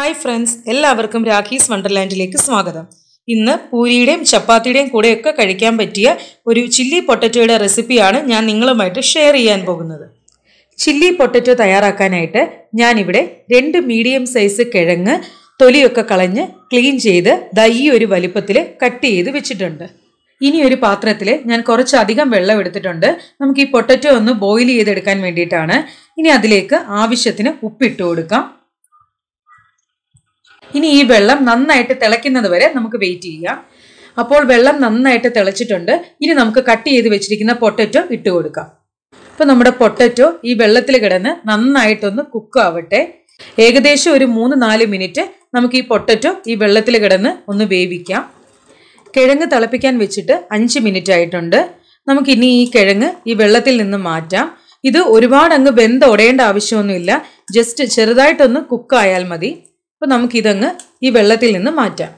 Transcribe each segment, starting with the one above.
hi friends എല്ലാവർക്കും രാഖീസ് വണ്ടർലാൻഡിലേക്ക് സ്വാഗതം ഇന്ന് പൂരിയുടെയും ചപ്പാത്തിയുടെയും കൂടെയൊക്കെ കഴിക്കാൻ പറ്റിയ ഒരു ചില്ലി പൊട്ടറ്റോയുടെ റെസിപ്പിയാണ് ഞാൻ നിങ്ങളുമായിട്ട് ഷെയർ ചെയ്യാൻ പോകുന്നത് ചില്ലി പൊട്ടറ്റോ തയ്യാറാക്കാനായിട്ട് ഞാനിവിടെ രണ്ട് മീഡിയം സൈസ് കിഴങ്ങ് തൊലിയൊക്കെ കളഞ്ഞ് ക്ലീൻ ചെയ്ത് ദൈ ഒരു വലിപ്പത്തിൽ കട്ട് ചെയ്ത് വെച്ചിട്ടുണ്ട് ഇനി ഒരു പാത്രത്തിൽ ഞാൻ കുറച്ചധികം വെള്ളം എടുത്തിട്ടുണ്ട് നമുക്ക് ഈ പൊട്ടറ്റോ ഒന്ന് ബോയിൽ ചെയ്തെടുക്കാൻ വേണ്ടിയിട്ടാണ് ഇനി അതിലേക്ക് ആവശ്യത്തിന് ഉപ്പിട്ട് കൊടുക്കാം ഇനി ഈ വെള്ളം നന്നായിട്ട് തിളയ്ക്കുന്നത് വരെ നമുക്ക് വെയിറ്റ് ചെയ്യാം അപ്പോൾ വെള്ളം നന്നായിട്ട് തിളച്ചിട്ടുണ്ട് ഇനി നമുക്ക് കട്ട് ചെയ്ത് വെച്ചിരിക്കുന്ന പൊട്ടറ്റോ ഇട്ട് കൊടുക്കാം അപ്പോൾ നമ്മുടെ പൊട്ടറ്റോ ഈ വെള്ളത്തിൽ കിടന്ന് നന്നായിട്ടൊന്ന് കുക്ക് ആവട്ടെ ഏകദേശം ഒരു മൂന്ന് നാല് മിനിറ്റ് നമുക്ക് ഈ പൊട്ടറ്റോ ഈ വെള്ളത്തിൽ കിടന്ന് ഒന്ന് വേവിക്കാം കിഴങ്ങ് തിളപ്പിക്കാൻ വെച്ചിട്ട് അഞ്ച് മിനിറ്റ് ആയിട്ടുണ്ട് നമുക്ക് ഇനി ഈ കിഴങ്ങ് ഈ വെള്ളത്തിൽ നിന്ന് മാറ്റാം ഇത് ഒരുപാട് അങ്ങ് വെന്ത് ഉടയേണ്ട ആവശ്യമൊന്നുമില്ല ജസ്റ്റ് ചെറുതായിട്ടൊന്ന് കുക്കായാൽ മതി അപ്പോൾ നമുക്കിതങ്ങ് ഈ വെള്ളത്തിൽ നിന്ന് മാറ്റാം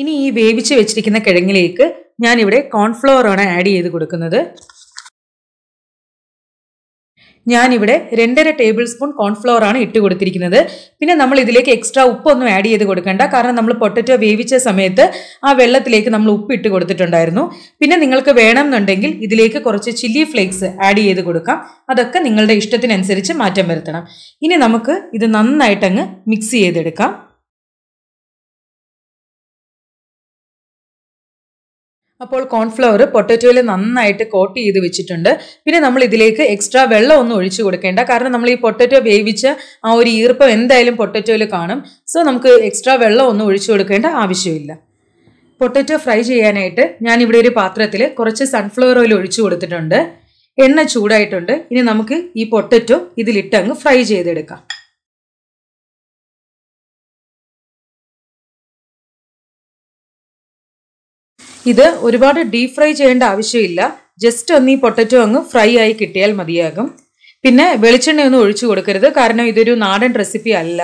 ഇനി ഈ വേവിച്ച് വെച്ചിരിക്കുന്ന കിഴങ്ങിലേക്ക് ഞാനിവിടെ കോൺഫ്ലവർ ആണ് ആഡ് ചെയ്ത് കൊടുക്കുന്നത് ഞാനിവിടെ രണ്ടര ടേബിൾ സ്പൂൺ കോൺഫ്ലവർ ആണ് ഇട്ട് കൊടുത്തിരിക്കുന്നത് പിന്നെ നമ്മൾ ഇതിലേക്ക് എക്സ്ട്രാ ഉപ്പൊന്നും ആഡ് ചെയ്ത് കൊടുക്കേണ്ട കാരണം നമ്മൾ പൊട്ടറ്റോ വേവിച്ച സമയത്ത് ആ വെള്ളത്തിലേക്ക് നമ്മൾ ഉപ്പ് ഇട്ട് കൊടുത്തിട്ടുണ്ടായിരുന്നു പിന്നെ നിങ്ങൾക്ക് വേണമെന്നുണ്ടെങ്കിൽ ഇതിലേക്ക് കുറച്ച് ചില്ലി ഫ്ലേക്സ് ആഡ് ചെയ്ത് കൊടുക്കാം അതൊക്കെ നിങ്ങളുടെ ഇഷ്ടത്തിനനുസരിച്ച് മാറ്റം വരുത്തണം ഇനി നമുക്ക് ഇത് നന്നായിട്ടങ്ങ് മിക്സ് ചെയ്തെടുക്കാം അപ്പോൾ കോൺഫ്ലവർ പൊട്ടറ്റോയിൽ നന്നായിട്ട് കോട്ട് ചെയ്ത് വെച്ചിട്ടുണ്ട് പിന്നെ നമ്മൾ ഇതിലേക്ക് എക്സ്ട്രാ വെള്ളം ഒന്നും ഒഴിച്ചു കൊടുക്കേണ്ട കാരണം നമ്മൾ ഈ പൊട്ടറ്റോ വേവിച്ച ആ ഒരു ഈർപ്പം എന്തായാലും പൊട്ടറ്റോയിൽ കാണും സോ നമുക്ക് എക്സ്ട്രാ വെള്ളം ഒന്നും ഒഴിച്ചു കൊടുക്കേണ്ട ആവശ്യമില്ല പൊട്ടറ്റോ ഫ്രൈ ചെയ്യാനായിട്ട് ഞാൻ ഇവിടെ ഒരു പാത്രത്തിൽ കുറച്ച് സൺഫ്ലവർ ഓയിൽ ഒഴിച്ചു കൊടുത്തിട്ടുണ്ട് എണ്ണ ചൂടായിട്ടുണ്ട് ഇനി നമുക്ക് ഈ പൊട്ടറ്റോ ഇതിലിട്ട് അങ്ങ് ഫ്രൈ ചെയ്തെടുക്കാം ഇത് ഒരുപാട് ഡീപ് ഫ്രൈ ചെയ്യേണ്ട ആവശ്യമില്ല ജസ്റ്റ് ഒന്ന് ഈ പൊട്ടറ്റോ അങ്ങ് ഫ്രൈ ആയി കിട്ടിയാൽ മതിയാകും പിന്നെ വെളിച്ചെണ്ണയൊന്നും ഒഴിച്ചു കൊടുക്കരുത് കാരണം ഇതൊരു നാടൻ റെസിപ്പി അല്ല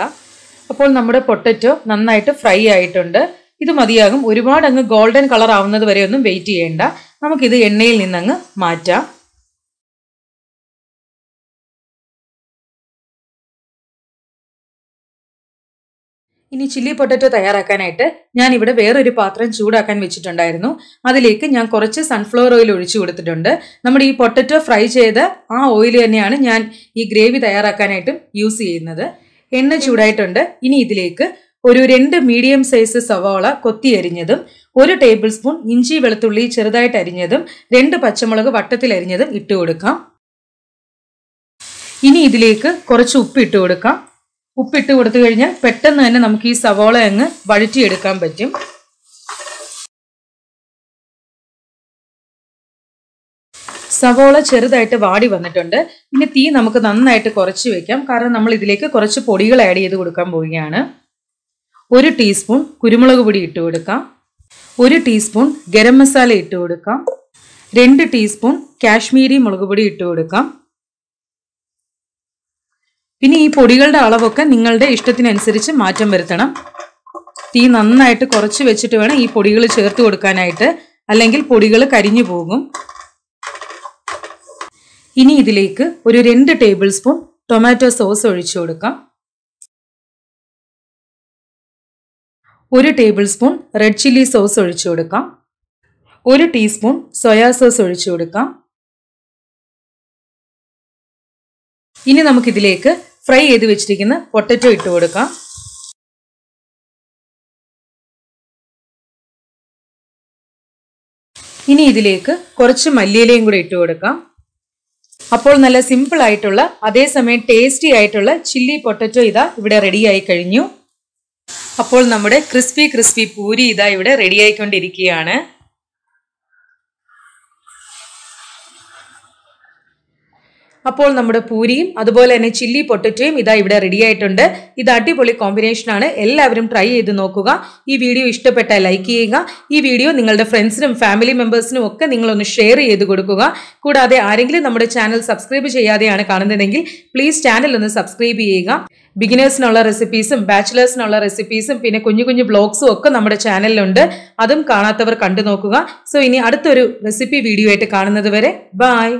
അപ്പോൾ നമ്മുടെ പൊട്ടറ്റോ നന്നായിട്ട് ഫ്രൈ ആയിട്ടുണ്ട് ഇത് മതിയാകും ഒരുപാട് അങ്ങ് ഗോൾഡൻ കളർ ആവുന്നത് വരെ ഒന്നും വെയിറ്റ് ചെയ്യേണ്ട നമുക്കിത് എണ്ണയിൽ നിന്നങ്ങ് മാറ്റാം ഇനി ചില്ലി പൊട്ടറ്റോ തയ്യാറാക്കാനായിട്ട് ഞാൻ ഇവിടെ വേറൊരു പാത്രം ചൂടാക്കാൻ വെച്ചിട്ടുണ്ടായിരുന്നു അതിലേക്ക് ഞാൻ കുറച്ച് സൺഫ്ലവർ ഓയിൽ ഒഴിച്ചു കൊടുത്തിട്ടുണ്ട് നമ്മുടെ ഈ പൊട്ടറ്റോ ഫ്രൈ ചെയ്ത് ആ ഓയിൽ തന്നെയാണ് ഞാൻ ഈ ഗ്രേവി തയ്യാറാക്കാനായിട്ടും യൂസ് ചെയ്യുന്നത് എണ്ണ ചൂടായിട്ടുണ്ട് ഇനി ഇതിലേക്ക് ഒരു രണ്ട് മീഡിയം സൈസ് സവാള കൊത്തി അരിഞ്ഞതും ഒരു ടേബിൾ സ്പൂൺ ഇഞ്ചി വെളുത്തുള്ളി ചെറുതായിട്ട് അരിഞ്ഞതും രണ്ട് പച്ചമുളക് വട്ടത്തിൽ അരിഞ്ഞതും ഇട്ട് കൊടുക്കാം ഇനി ഇതിലേക്ക് കുറച്ച് ഉപ്പ് ഇട്ട് കൊടുക്കാം ഉപ്പിട്ട് കൊടുത്തു കഴിഞ്ഞാൽ പെട്ടെന്ന് തന്നെ നമുക്ക് ഈ സവോള അങ്ങ് വഴറ്റിയെടുക്കാൻ പറ്റും സവോള ചെറുതായിട്ട് വാടി വന്നിട്ടുണ്ട് ഇനി തീ നമുക്ക് നന്നായിട്ട് കുറച്ച് വെക്കാം കാരണം നമ്മൾ ഇതിലേക്ക് കുറച്ച് പൊടികൾ ആഡ് ചെയ്ത് കൊടുക്കാൻ പോവുകയാണ് ഒരു ടീസ്പൂൺ കുരുമുളക് പൊടി ഇട്ട് കൊടുക്കാം ഒരു ടീസ്പൂൺ ഗരം മസാല ഇട്ട് കൊടുക്കാം രണ്ട് ടീസ്പൂൺ കാശ്മീരി മുളക് പൊടി ഇട്ട് കൊടുക്കാം പിന്നെ ഈ പൊടികളുടെ അളവൊക്കെ നിങ്ങളുടെ ഇഷ്ടത്തിനനുസരിച്ച് മാറ്റം വരുത്തണം തീ നന്നായിട്ട് കുറച്ച് വെച്ചിട്ട് വേണം ഈ പൊടികൾ ചേർത്ത് കൊടുക്കാനായിട്ട് അല്ലെങ്കിൽ പൊടികൾ കരിഞ്ഞു പോകും ഇനി ഇതിലേക്ക് ഒരു രണ്ട് ടേബിൾ സ്പൂൺ ടൊമാറ്റോ സോസ് ഒഴിച്ചു കൊടുക്കാം ഒരു tablespoon red chilli sauce ഒഴിച്ചു കൊടുക്കാം ഒരു ടീസ്പൂൺ സോയാ സോസ് ഒഴിച്ചു കൊടുക്കാം ഇനി നമുക്കിതിലേക്ക് ഫ്രൈ ചെയ്ത് വെച്ചിരിക്കുന്ന പൊട്ടറ്റോ ഇട്ട് കൊടുക്കാം ഇനി ഇതിലേക്ക് കുറച്ച് മല്ലിയിലയും കൂടി ഇട്ട് കൊടുക്കാം അപ്പോൾ നല്ല സിമ്പിൾ ആയിട്ടുള്ള അതേസമയം ടേസ്റ്റി ആയിട്ടുള്ള ചില്ലി പൊട്ടറ്റോ ഇതാ ഇവിടെ റെഡിയായി കഴിഞ്ഞു അപ്പോൾ നമ്മുടെ ക്രിസ്പി ക്രിസ്പി പൂരി ഇതാ ഇവിടെ റെഡിയായിക്കൊണ്ടിരിക്കുകയാണ് അപ്പോൾ നമ്മുടെ പൂരിയും അതുപോലെ തന്നെ ചില്ലി പൊട്ടറ്റോയും ഇതാ ഇവിടെ റെഡി ആയിട്ടുണ്ട് ഇത് അടിപൊളി കോമ്പിനേഷനാണ് എല്ലാവരും ട്രൈ ചെയ്ത് നോക്കുക ഈ വീഡിയോ ഇഷ്ടപ്പെട്ടാൽ ലൈക്ക് ചെയ്യുക ഈ വീഡിയോ നിങ്ങളുടെ ഫ്രണ്ട്സിനും ഫാമിലി മെമ്പേഴ്സിനും ഒക്കെ നിങ്ങളൊന്ന് ഷെയർ ചെയ്ത് കൊടുക്കുക കൂടാതെ ആരെങ്കിലും നമ്മുടെ ചാനൽ സബ്സ്ക്രൈബ് ചെയ്യാതെയാണ് കാണുന്നതെങ്കിൽ പ്ലീസ് ചാനൽ ഒന്ന് സബ്സ്ക്രൈബ് ചെയ്യുക ബിഗിനേഴ്സിനുള്ള റെസിപ്പീസും ബാച്ചിലേഴ്സിനുള്ള റെസിപ്പീസും പിന്നെ കുഞ്ഞു കുഞ്ഞു ബ്ലോഗ്സും ഒക്കെ നമ്മുടെ ചാനലിലുണ്ട് അതും കാണാത്തവർ കണ്ടു നോക്കുക സോ ഇനി അടുത്തൊരു റെസിപ്പി വീഡിയോ ആയിട്ട് കാണുന്നത് വരെ ബായ്